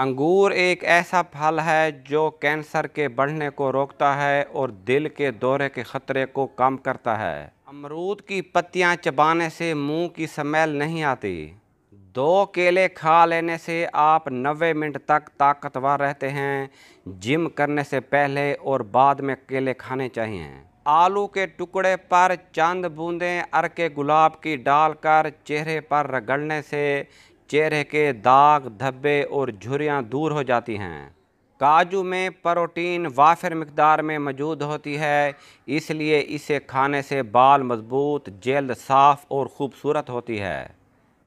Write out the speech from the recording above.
अंगूर एक ऐसा फल है जो कैंसर के बढ़ने को रोकता है और दिल के दौरे के ख़तरे को कम करता है अमरूद की पत्तियां चबाने से मुंह की स्मेल नहीं आती दो केले खा लेने से आप 90 मिनट तक ताकतवर रहते हैं जिम करने से पहले और बाद में केले खाने चाहिए आलू के टुकड़े पर चंद बूंदें अरके गुलाब की डालकर चेहरे पर रगड़ने से चेहरे के दाग धब्बे और झुरियाँ दूर हो जाती हैं काजू में प्रोटीन वाफिर मकदार में मौजूद होती है इसलिए इसे खाने से बाल मजबूत जल्द साफ़ और ख़ूबसूरत होती है